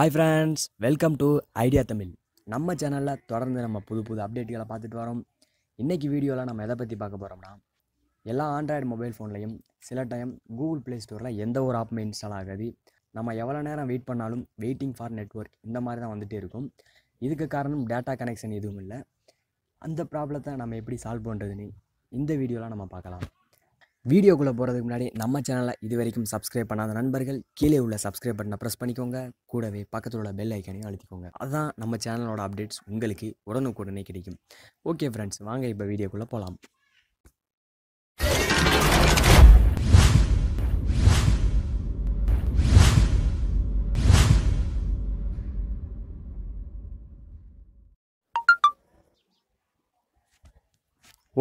hi friends welcome to idea Tamil நம்ம சேனலில் தொடர்ந்து நம்ம புது புது அப்டேட்டுகளை பார்த்துட்டு வரோம் இன்றைக்கி வீடியோவில் நம்ம எதை பற்றி பார்க்க போகிறோம்னா எல்லா ஆண்ட்ராய்டு மொபைல் ஃபோன்லையும் சில டைம் கூகுள் ப்ளே ஸ்டோரில் எந்த ஒரு ஆப்புமே இன்ஸ்டால் ஆகாது நம்ம எவ்வளோ நேரம் வெயிட் பண்ணாலும் வெயிட்டிங் ஃபார் நெட்ஒர்க் இந்த மாதிரி தான் வந்துகிட்டே இருக்கும் இதுக்கு காரணம் டேட்டா கனெக்ஷன் எதுவும் இல்லை அந்த ப்ராப்ளத்தை நம்ம எப்படி சால்வ் பண்ணுறதுன்னு இந்த வீடியோவில் நம்ம பார்க்கலாம் வீடியோக்குள்ளே போகிறதுக்கு முன்னாடி நம்ம சேனலை இது வரைக்கும் சப்ஸ்கிரைப் பண்ணாத நண்பர்கள் கீழே உள்ள சப்ஸ்கிரைப் பட்டனை ப்ரெஸ் பண்ணிக்கோங்க கூடவே பக்கத்தில் உள்ள பெல் ஐக்கனையும் அழுத்திக்கோங்க அதுதான் நம்ம சேனலோட அப்டேட்ஸ் உங்களுக்கு உடனுக்குடனே கிடைக்கும் ஓகே ஃப்ரெண்ட்ஸ் வாங்க இப்போ வீடியோக்குள்ளே போகலாம்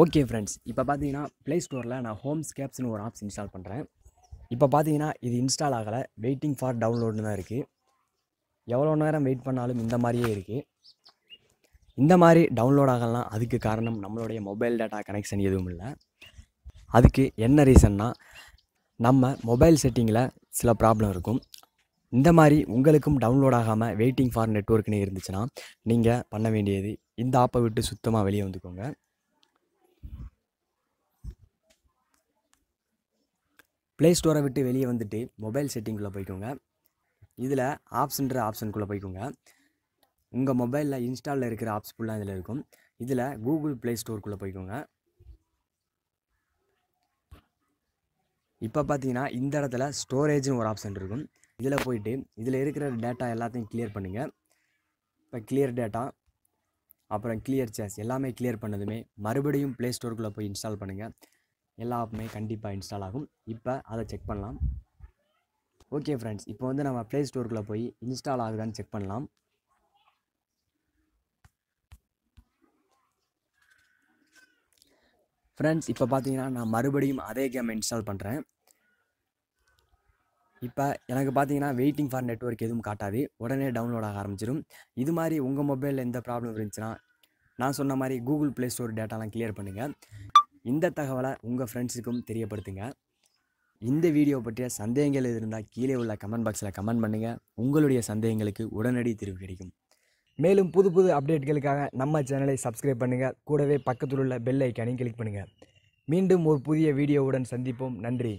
ஓகே ஃப்ரெண்ட்ஸ் இப்போ பார்த்தீங்கன்னா ப்ளே ஸ்டோரில் நான் ஹோம் ஸ்கேப்ஸ்னு ஒரு ஆப்ஸ் இன்ஸ்டால் பண்ணுறேன் இப்போ பார்த்தீங்கன்னா இது இன்ஸ்டால் ஆகலை வெயிட்டிங் ஃபார் டவுன்லோடுன்னு தான் இருக்குது எவ்வளோ நேரம் வெயிட் பண்ணாலும் இந்த மாதிரியே இருக்குது இந்த மாதிரி டவுன்லோட் ஆகலாம் அதுக்கு காரணம் நம்மளுடைய மொபைல் டேட்டா கனெக்ஷன் எதுவும் இல்லை அதுக்கு என்ன ரீசன்னா நம்ம மொபைல் செட்டிங்கில் சில ப்ராப்ளம் இருக்கும் இந்த மாதிரி உங்களுக்கும் டவுன்லோட் ஆகாமல் வெயிட்டிங் ஃபார் நெட்ஒர்க்னு இருந்துச்சுன்னா நீங்கள் பண்ண வேண்டியது இந்த ஆப்பை விட்டு சுத்தமாக வெளியே வந்துக்கோங்க ப்ளே ஸ்டோரை விட்டு வெளியே வந்துட்டு மொபைல் செட்டிங்குள்ளே போய்க்கோங்க இதில் ஆப்ஸ்ன்ற ஆப்ஷனுக்குள்ளே போய்க்கோங்க உங்கள் மொபைலில் இன்ஸ்டாலில் இருக்கிற ஆப்ஸ் ஃபுல்லாக இதில் இருக்கும் இதில் கூகுள் ப்ளே ஸ்டோருக்குள்ளே போய்க்கோங்க இப்போ பார்த்தீங்கன்னா இந்த இடத்துல ஸ்டோரேஜ்னு ஒரு ஆப்ஷன் இருக்கும் இதில் போயிட்டு இதில் இருக்கிற டேட்டா எல்லாத்தையும் கிளியர் பண்ணுங்கள் இப்போ கிளியர் டேட்டா அப்புறம் கிளியர் சேஸ் எல்லாமே கிளியர் பண்ணதுமே மறுபடியும் ப்ளே ஸ்டோருக்குள்ளே போய் இன்ஸ்டால் பண்ணுங்கள் எல்லா ஆப்புமே கண்டிப்பாக இன்ஸ்டால் ஆகும் இப்போ அதை செக் பண்ணலாம் ஓகே ஃப்ரெண்ட்ஸ் இப்போ வந்து நம்ம ப்ளே ஸ்டோருக்குள்ளே போய் இன்ஸ்டால் ஆகுதான்னு செக் பண்ணலாம் ஃப்ரெண்ட்ஸ் இப்போ பார்த்தீங்கன்னா நான் மறுபடியும் அதே கேம் இன்ஸ்டால் பண்ணுறேன் இப்போ எனக்கு பார்த்தீங்கன்னா வெயிட்டிங் ஃபார் நெட்ஒர்க் எதுவும் காட்டாது உடனே டவுன்லோட் ஆக ஆரம்பிச்சிடும் இது மாதிரி உங்கள் மொபைலில் எந்த ப்ராப்ளம் இருந்துச்சுன்னா நான் சொன்ன மாதிரி கூகுள் ப்ளே ஸ்டோர் டேட்டாலாம் கிளியர் பண்ணுங்கள் இந்த தகவலை உங்கள் ஃப்ரெண்ட்ஸுக்கும் தெரியப்படுத்துங்க இந்த வீடியோ பற்றிய சந்தேகங்கள் இருந்தால் கீழே உள்ள கமெண்ட் பாக்ஸில் கமெண்ட் பண்ணுங்கள் உங்களுடைய சந்தேகங்களுக்கு உடனடி தீர்வு கிடைக்கும் மேலும் புது புது அப்டேட்களுக்காக நம்ம சேனலை சப்ஸ்கிரைப் பண்ணுங்கள் கூடவே பக்கத்தில் உள்ள பெல் ஐக்கானையும் கிளிக் பண்ணுங்கள் மீண்டும் ஒரு புதிய வீடியோவுடன் சந்திப்போம் நன்றி